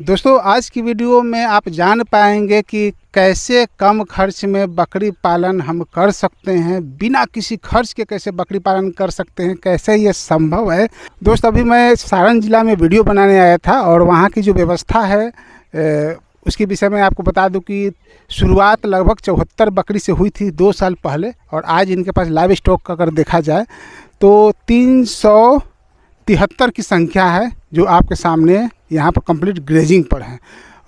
दोस्तों आज की वीडियो में आप जान पाएंगे कि कैसे कम खर्च में बकरी पालन हम कर सकते हैं बिना किसी खर्च के कैसे बकरी पालन कर सकते हैं कैसे ये संभव है दोस्त अभी मैं सारण ज़िला में वीडियो बनाने आया था और वहाँ की जो व्यवस्था है ए, उसके विषय में आपको बता दूं कि शुरुआत लगभग चौहत्तर बकरी से हुई थी दो साल पहले और आज इनके पास लाइव स्टॉक अगर देखा जाए तो तीन सौ तिहत्तर की संख्या है जो आपके सामने यहाँ पर कंप्लीट ग्रेजिंग पर हैं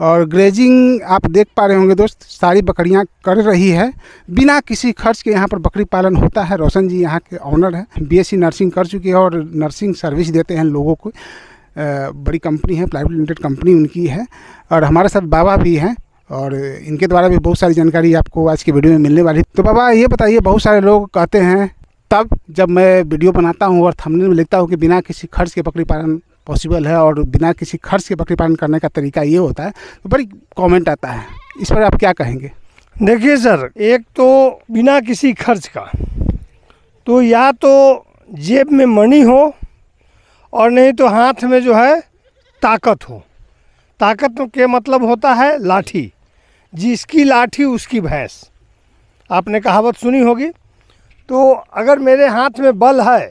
और ग्रेजिंग आप देख पा रहे होंगे दोस्त सारी बकरियाँ कर रही है बिना किसी खर्च के यहाँ पर बकरी पालन होता है रोशन जी यहाँ के ऑनर हैं बीएससी नर्सिंग कर चुकी है और नर्सिंग सर्विस देते हैं लोगों को बड़ी कंपनी है प्राइवेट लिमिटेड कंपनी उनकी है और हमारे साथ बाबा भी हैं और इनके द्वारा भी बहुत सारी जानकारी आपको आज के वीडियो में मिलने वाली तो बाबा ये बताइए बहुत सारे लोग कहते हैं तब जब मैं वीडियो बनाता हूँ और थमने में लिखता हूँ कि बिना किसी खर्च के बकरी पालन पॉसिबल है और बिना किसी खर्च के बकरी पालन करने का तरीका ये होता है तो बड़ी कमेंट आता है इस पर आप क्या कहेंगे देखिए सर एक तो बिना किसी खर्च का तो या तो जेब में मनी हो और नहीं तो हाथ में जो है ताकत हो ताकत के मतलब होता है लाठी जिसकी लाठी उसकी भैंस आपने कहावत सुनी होगी तो अगर मेरे हाथ में बल है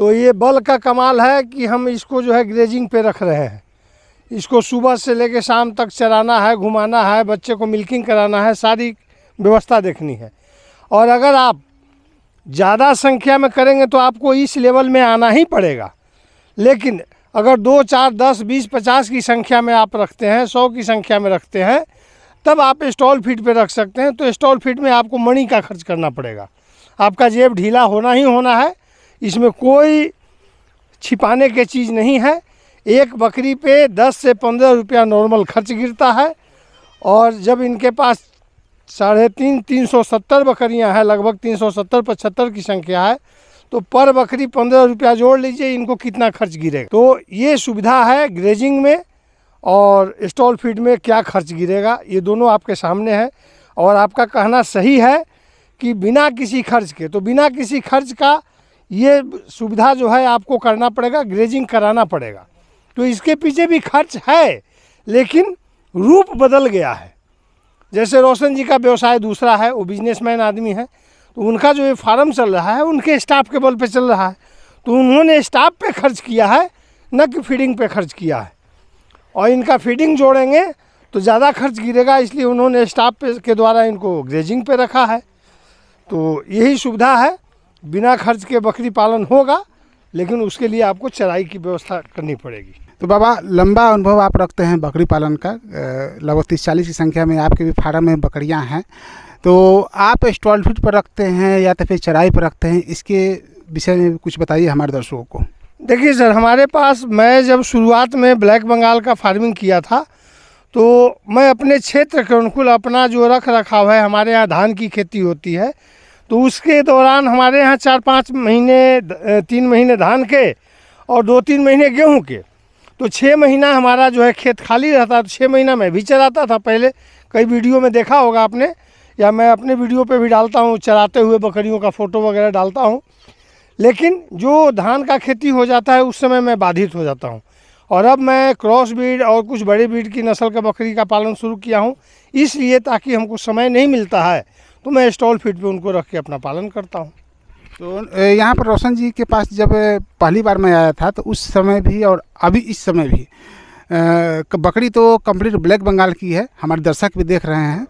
तो ये बल का कमाल है कि हम इसको जो है ग्रेजिंग पे रख रहे हैं इसको सुबह से लेके शाम तक चराना है घुमाना है बच्चे को मिल्किंग कराना है सारी व्यवस्था देखनी है और अगर आप ज़्यादा संख्या में करेंगे तो आपको इस लेवल में आना ही पड़ेगा लेकिन अगर दो चार दस बीस पचास की संख्या में आप रखते हैं सौ की संख्या में रखते हैं तब आप स्टॉल फीट पे रख सकते हैं तो स्टॉल फीट में आपको मणि का खर्च करना पड़ेगा आपका जेब ढीला होना ही होना है इसमें कोई छिपाने के चीज़ नहीं है एक बकरी पे 10 से 15 रुपया नॉर्मल खर्च गिरता है और जब इनके पास साढ़े तीन तीन सौ सत्तर बकरियाँ हैं लगभग तीन सौ सत्तर पचहत्तर की संख्या है तो पर बकरी पंद्रह रुपया जोड़ लीजिए इनको कितना खर्च गिरेगा तो ये सुविधा है ग्रेजिंग में और स्टॉल फीड में क्या खर्च गिरेगा ये दोनों आपके सामने हैं और आपका कहना सही है कि बिना किसी खर्च के तो बिना किसी खर्च का ये सुविधा जो है आपको करना पड़ेगा ग्रेजिंग कराना पड़ेगा तो इसके पीछे भी खर्च है लेकिन रूप बदल गया है जैसे रोशन जी का व्यवसाय दूसरा है वो बिजनेसमैन आदमी है तो उनका जो ये फार्म चल रहा है उनके स्टाफ के बल पे चल रहा है तो उन्होंने स्टाफ पे खर्च किया है न कि फीडिंग पे खर्च किया है और इनका फीडिंग जोड़ेंगे तो ज़्यादा खर्च गिरेगा इसलिए उन्होंने स्टाफ पे के द्वारा इनको ग्रेजिंग पे रखा है तो यही सुविधा है बिना खर्च के बकरी पालन होगा लेकिन उसके लिए आपको चराई की व्यवस्था करनी पड़ेगी तो बाबा लंबा अनुभव आप रखते हैं बकरी पालन का लगभग तीस चालीस की संख्या में आपके भी फार्म में बकरियां हैं तो आप स्टॉल फिट पर रखते हैं या तो फिर चराई पर रखते हैं इसके विषय में कुछ बताइए हमारे दर्शकों को देखिए सर हमारे पास मैं जब शुरुआत में ब्लैक बंगाल का फार्मिंग किया था तो मैं अपने क्षेत्र के अनुकूल अपना जो रख रखाव है हमारे यहाँ धान की खेती होती है तो उसके दौरान हमारे यहाँ चार पाँच महीने तीन महीने धान के और दो तीन महीने गेहूँ के तो छः महीना हमारा जो है खेत खाली रहता तो छः महीना मैं भी चराता था पहले कई वीडियो में देखा होगा आपने या मैं अपने वीडियो पे भी डालता हूँ चराते हुए बकरियों का फ़ोटो वगैरह डालता हूँ लेकिन जो धान का खेती हो जाता है उस समय मैं बाधित हो जाता हूँ और अब मैं क्रॉस ब्रीड और कुछ बड़े ब्रीड की नस्ल का बकरी का पालन शुरू किया हूँ इसलिए ताकि हमको समय नहीं मिलता है तो मैं स्टॉल फीड पे उनको रख के अपना पालन करता हूँ तो यहाँ पर रोशन जी के पास जब पहली बार मैं आया था तो उस समय भी और अभी इस समय भी बकरी तो कंप्लीट ब्लैक बंगाल की है हमारे दर्शक भी देख रहे हैं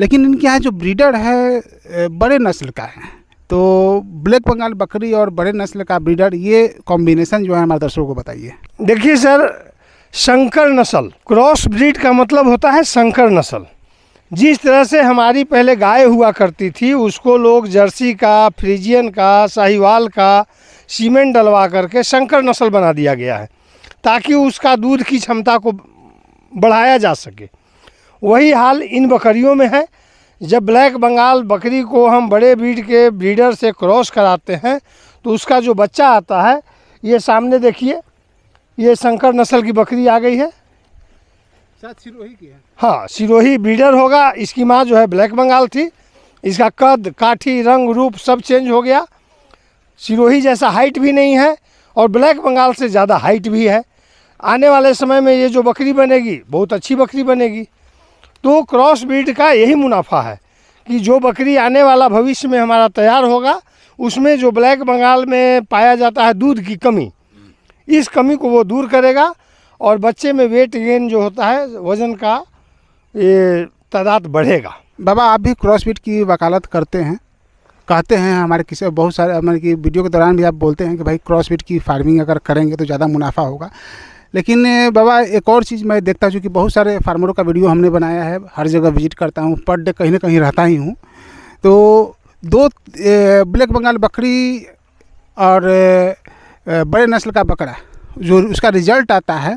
लेकिन इनके यहाँ जो ब्रीडर है बड़े नस्ल का है तो ब्लैक बंगाल बकरी और बड़े नस्ल का ब्रीडर ये कॉम्बिनेशन जो है हमारे दर्शकों को बताइए देखिए सर शंकर नस्ल क्रॉस ब्रीड का मतलब होता है शंकर नस्ल जिस तरह से हमारी पहले गाय हुआ करती थी उसको लोग जर्सी का फ्रीजियन का साहिवाल का सीमेंट डलवा करके शंकर नस्ल बना दिया गया है ताकि उसका दूध की क्षमता को बढ़ाया जा सके वही हाल इन बकरियों में है जब ब्लैक बंगाल बकरी को हम बड़े ब्रीड के ब्रीडर से क्रॉस कराते हैं तो उसका जो बच्चा आता है ये सामने देखिए ये शंकर नस्ल की बकरी आ गई है सिरोही हाँ सिरोही ब्रीडर होगा इसकी माँ जो है ब्लैक बंगाल थी इसका कद काठी रंग रूप सब चेंज हो गया सिरोही जैसा हाइट भी नहीं है और ब्लैक बंगाल से ज़्यादा हाइट भी है आने वाले समय में ये जो बकरी बनेगी बहुत अच्छी बकरी बनेगी तो क्रॉस ब्रीड का यही मुनाफा है कि जो बकरी आने वाला भविष्य में हमारा तैयार होगा उसमें जो ब्लैक बंगाल में पाया जाता है दूध की कमी इस कमी को वो दूर करेगा और बच्चे में वेट गेन जो होता है वज़न का ये तादाद बढ़ेगा बाबा आप भी क्रॉसफिट की वकालत करते हैं कहते हैं हमारे किसी बहुत सारे मतलब कि वीडियो के दौरान भी आप बोलते हैं कि भाई क्रॉसफिट की फार्मिंग अगर करेंगे तो ज़्यादा मुनाफा होगा लेकिन बाबा एक और चीज़ मैं देखता हूँ कि बहुत सारे फार्मरों का वीडियो हमने बनाया है हर जगह विजिट करता हूँ पर डे कहीं ना कहीं रहता ही हूँ तो दो ब्लैक बंगाल बकरी और बड़े नस्ल का बकरा जो उसका रिजल्ट आता है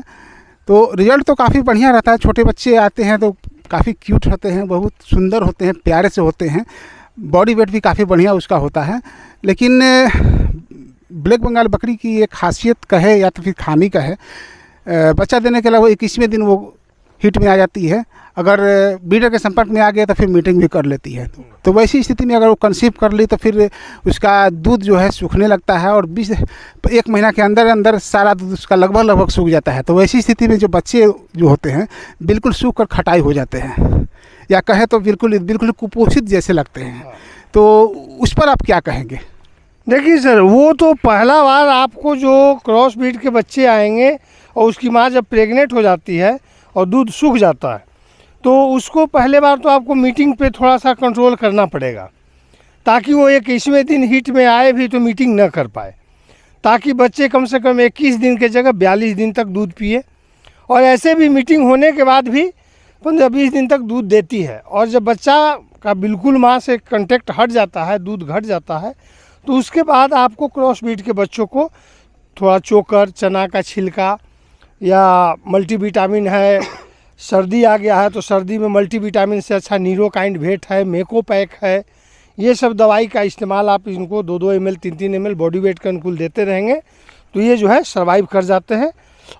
तो रिजल्ट तो काफ़ी बढ़िया रहता है छोटे बच्चे आते हैं तो काफ़ी क्यूट होते हैं बहुत सुंदर होते हैं प्यारे से होते हैं बॉडी वेट भी काफ़ी बढ़िया उसका होता है लेकिन ब्लैक बंगाल बकरी की एक खासियत कहे या तो फिर खामी कहे बच्चा देने के अलावा इक्कीसवें दिन वो हीट में आ जाती है अगर बीडर के संपर्क में आ गया तो फिर मीटिंग भी कर लेती है तो वैसी स्थिति में अगर वो कंसीव कर ली तो फिर उसका दूध जो है सूखने लगता है और बीस एक महीना के अंदर अंदर सारा दूध उसका लगभग लगभग सूख जाता है तो वैसी स्थिति में जो बच्चे जो होते हैं बिल्कुल सूख कर खटाई हो जाते हैं या कहें तो बिल्कुल बिल्कुल कुपोषित जैसे लगते हैं तो उस पर आप क्या कहेंगे देखिए सर वो तो पहला बार आपको जो क्रॉस ब्रीड के बच्चे आएंगे और उसकी माँ जब प्रेग्नेंट हो जाती है और दूध सूख जाता है तो उसको पहले बार तो आपको मीटिंग पे थोड़ा सा कंट्रोल करना पड़ेगा ताकि वो एक इसमें दिन हीट में आए भी तो मीटिंग न कर पाए ताकि बच्चे कम से कम इक्कीस दिन के जगह बयालीस दिन तक दूध पिए और ऐसे भी मीटिंग होने के बाद भी पंद्रह बीस दिन तक दूध देती है और जब बच्चा का बिल्कुल माँ से कंटेक्ट हट जाता है दूध घट जाता है तो उसके बाद आपको क्रॉस ब्रीड के बच्चों को थोड़ा चोकर चना का छिलका या मल्टीविटामिन है सर्दी आ गया है तो सर्दी में मल्टीविटामिन से अच्छा नीरोकाइंड भेट है मेको पैक है ये सब दवाई का इस्तेमाल आप इनको दो दो एम तीन तीन एम बॉडी वेट के अनुकूल देते रहेंगे तो ये जो है सर्वाइव कर जाते हैं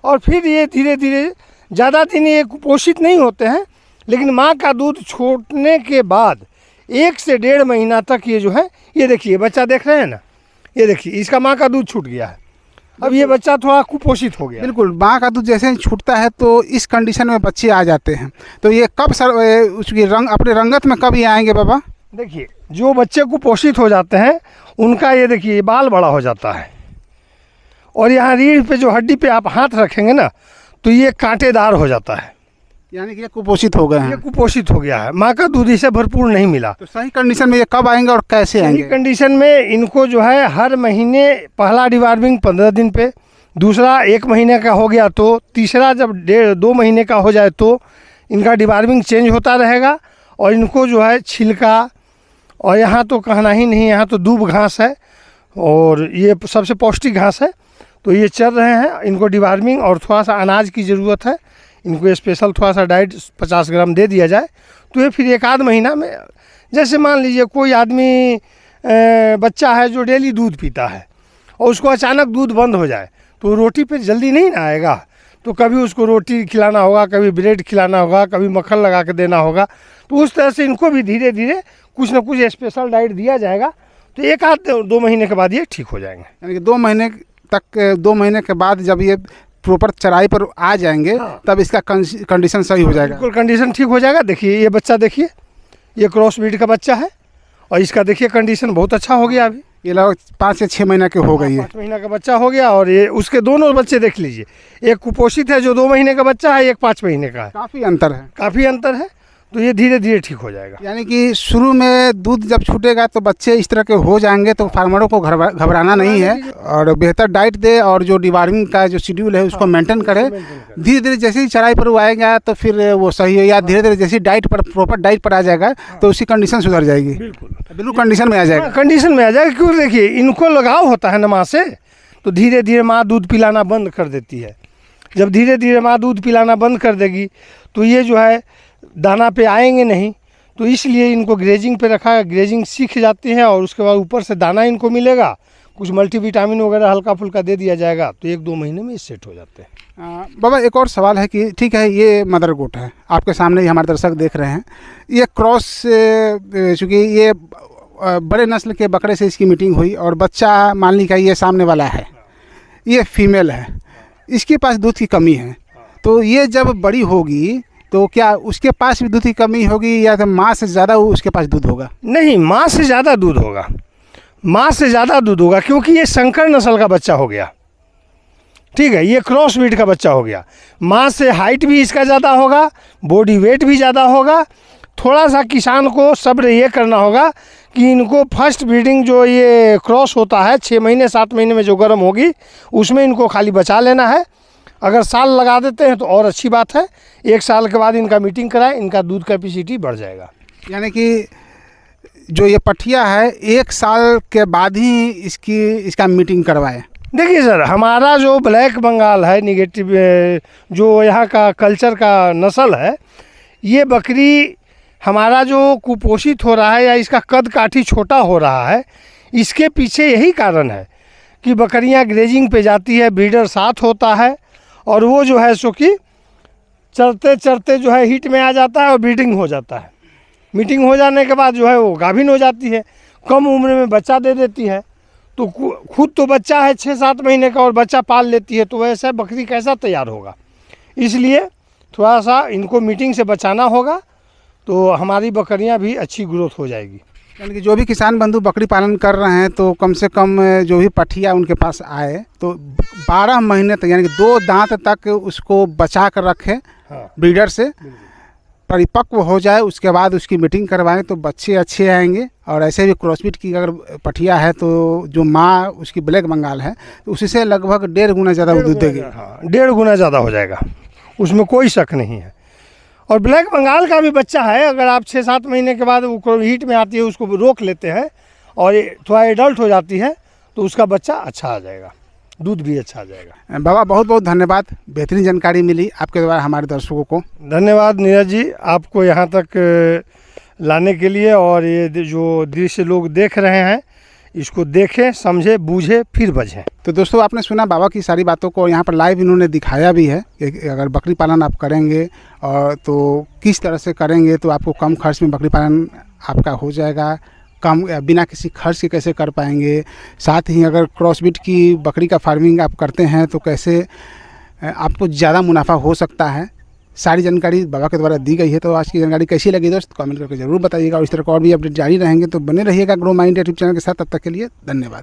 और फिर ये धीरे धीरे ज़्यादा दिन ये कुपोषित नहीं होते हैं लेकिन माँ का दूध छोड़ने के बाद एक से डेढ़ महीना तक ये जो है ये देखिए बच्चा देख रहे हैं ना ये देखिए इसका माँ का दूध छूट गया है अब ये बच्चा थोड़ा कुपोषित हो गया बिल्कुल माँ का दूध तो जैसे ही छूटता है तो इस कंडीशन में बच्चे आ जाते हैं तो ये कब सर उसकी रंग अपने रंगत में कब ये आएंगे बाबा देखिए जो बच्चे कुपोषित हो जाते हैं उनका ये देखिए बाल बड़ा हो जाता है और यहाँ रीढ़ पे जो हड्डी पे आप हाथ रखेंगे ना तो ये कांटेदार हो जाता है यानी कि ये कुपोषित हो गए हैं ये कुपोषित हो गया है माँ का दूध इसे भरपूर नहीं मिला तो सही कंडीशन में ये कब आएंगे और कैसे आएंगे सही कंडीशन में इनको जो है हर महीने पहला डिवार्मिंग पंद्रह दिन पे दूसरा एक महीने का हो गया तो तीसरा जब डेढ़ दो महीने का हो जाए तो इनका डिवार्मिंग चेंज होता रहेगा और इनको जो है छिलका और यहाँ तो कहना ही नहीं यहाँ तो दूब घास है और ये सबसे पौष्टिक घास है तो ये चल रहे हैं इनको डिवार्मिंग और थोड़ा सा अनाज की ज़रूरत है इनको स्पेशल थोड़ा सा डाइट पचास ग्राम दे दिया जाए तो ये फिर एक आध महीना में जैसे मान लीजिए कोई आदमी बच्चा है जो डेली दूध पीता है और उसको अचानक दूध बंद हो जाए तो रोटी पे जल्दी नहीं ना आएगा तो कभी उसको रोटी खिलाना होगा कभी ब्रेड खिलाना होगा कभी मक्खन लगा के देना होगा तो उस तरह से इनको भी धीरे धीरे कुछ ना कुछ स्पेशल डाइट दिया जाएगा तो एक आध दो महीने के बाद ये ठीक हो जाएंगे यानी कि दो महीने तक दो महीने के बाद जब ये प्रॉपर चराई पर आ जाएंगे हाँ। तब इसका कंडीशन सही हो हाँ, जाएगा बिल्कुल कंडीशन ठीक हो जाएगा देखिए ये बच्चा देखिए ये क्रॉस ब्रीड का बच्चा है और इसका देखिए कंडीशन बहुत अच्छा हो गया अभी ये लगभग पाँच से छः महीना के हो हाँ, गई है पाँच महीना का बच्चा हो गया और ये उसके दोनों बच्चे देख लीजिए एक कुपोषित है जो दो महीने का बच्चा है एक पाँच महीने का है काफ़ी अंतर है काफ़ी अंतर है तो ये धीरे धीरे ठीक हो जाएगा यानी कि शुरू में दूध जब छूटेगा तो बच्चे इस तरह के हो जाएंगे तो फार्मरों को घबराना नहीं है और बेहतर डाइट दे और जो डिवार्मिंग का जो शेड्यूल है उसको मेंटेन हाँ, करे धीरे धीरे जैसे ही चराई पर वो आएगा तो फिर वो सही हो या धीरे धीरे जैसे डाइट पर प्रॉपर डाइट पर आ जाएगा हाँ। तो उसकी कंडीशन सुधर जाएगी बिल्कुल बिल्कुल कंडीशन में आ जाएगा हाँ, कंडीशन में आ जाएगा क्यों देखिए इनको लगाव होता है ना माँ से तो धीरे धीरे माँ दूध पिलाना बंद कर देती है जब धीरे धीरे माँ दूध पिलाना बंद कर देगी तो ये जो है दाना पे आएंगे नहीं तो इसलिए इनको ग्रेजिंग पे रखा है ग्रेजिंग सीख जाते हैं और उसके बाद ऊपर से दाना इनको मिलेगा कुछ मल्टीविटामिन वगैरह हल्का फुल्का दे दिया जाएगा तो एक दो महीने में इस सेट हो जाते हैं बाबा एक और सवाल है कि ठीक है ये मदर गोट है आपके सामने ही हमारे दर्शक देख रहे हैं ये क्रॉस चूँकि ये बड़े नस्ल के बकरे से इसकी मीटिंग हुई और बच्चा मान ली का ये सामने वाला है ये फीमेल है इसके पास दूध की कमी है तो ये जब बड़ी होगी तो क्या उसके पास भी दूध की कमी होगी या तो माँ से ज़्यादा उसके पास दूध होगा नहीं माँ से ज़्यादा दूध होगा माँ से ज़्यादा दूध होगा क्योंकि ये शंकर नस्ल का बच्चा हो गया ठीक है ये क्रॉस ब्रीड का बच्चा हो गया माँ से हाइट भी इसका ज़्यादा होगा बॉडी वेट भी ज़्यादा होगा थोड़ा सा किसान को सब्र ये करना होगा कि इनको फर्स्ट ब्रीडिंग जो ये क्रॉस होता है छः महीने सात महीने में जो गर्म होगी उसमें इनको खाली बचा लेना है अगर साल लगा देते हैं तो और अच्छी बात है एक साल के बाद इनका मीटिंग कराएं इनका दूध कैपेसिटी बढ़ जाएगा यानी कि जो ये पठिया है एक साल के बाद ही इसकी इसका मीटिंग करवाएं देखिए सर हमारा जो ब्लैक बंगाल है निगेटिव जो यहाँ का कल्चर का नस्ल है ये बकरी हमारा जो कुपोषित हो रहा है या इसका कद काठी छोटा हो रहा है इसके पीछे यही कारण है कि बकरियाँ ग्रेजिंग पे जाती है ब्रीडर साथ होता है और वो जो है सो कि चलते चलते जो है हीट में आ जाता है और ब्रीडिंग हो जाता है मीटिंग हो जाने के बाद जो है वो गाभिन हो जाती है कम उम्र में बच्चा दे देती है तो खुद तो बच्चा है छः सात महीने का और बच्चा पाल लेती है तो वैसे बकरी कैसा तैयार होगा इसलिए थोड़ा सा इनको मीटिंग से बचाना होगा तो हमारी बकरियां भी अच्छी ग्रोथ हो जाएगी यानी कि जो भी किसान बंधु बकरी पालन कर रहे हैं तो कम से कम जो भी पठिया उनके पास आए तो 12 महीने तक यानी कि दो दांत तक उसको बचा कर रखें हाँ। ब्रीडर से हम्म। परिपक्व हो जाए उसके बाद उसकी मीटिंग करवाएं तो बच्चे अच्छे आएंगे और ऐसे भी क्रॉसबिट की अगर पठिया है तो जो माँ उसकी ब्लैक बंगाल है तो उसी से लगभग डेढ़ गुना ज़्यादा दूध देगी हाँ, डेढ़ गुना ज़्यादा हो जाएगा उसमें कोई शक नहीं है और ब्लैक बंगाल का भी बच्चा है अगर आप छः सात महीने के बाद वो हीट में आती है उसको रोक लेते हैं और थोड़ा एडल्ट हो जाती है तो उसका बच्चा अच्छा आ जाएगा दूध भी अच्छा आ जाएगा बाबा बहुत बहुत धन्यवाद बेहतरीन जानकारी मिली आपके द्वारा हमारे दर्शकों को धन्यवाद नीरज जी आपको यहाँ तक लाने के लिए और ये जो दृश्य लोग देख रहे हैं इसको देखें समझें बूझें फिर बजें तो दोस्तों आपने सुना बाबा की सारी बातों को यहाँ पर लाइव इन्होंने दिखाया भी है अगर बकरी पालन आप करेंगे और तो किस तरह से करेंगे तो आपको कम खर्च में बकरी पालन आपका हो जाएगा कम बिना किसी खर्च के कैसे कर पाएंगे साथ ही अगर क्रॉसबिट की बकरी का फार्मिंग आप करते हैं तो कैसे आपको ज़्यादा मुनाफा हो सकता है सारी जानकारी बाबा के द्वारा दी गई है तो आज की जानकारी कैसी लगी दोस्त कमेंट करके जरूर बताइएगा और इस तरह का और भी अपडेट जारी रहेंगे तो बने रहिएगा ग्रो माइंड यूट्यूब चैनल के साथ तब तक के लिए धन्यवाद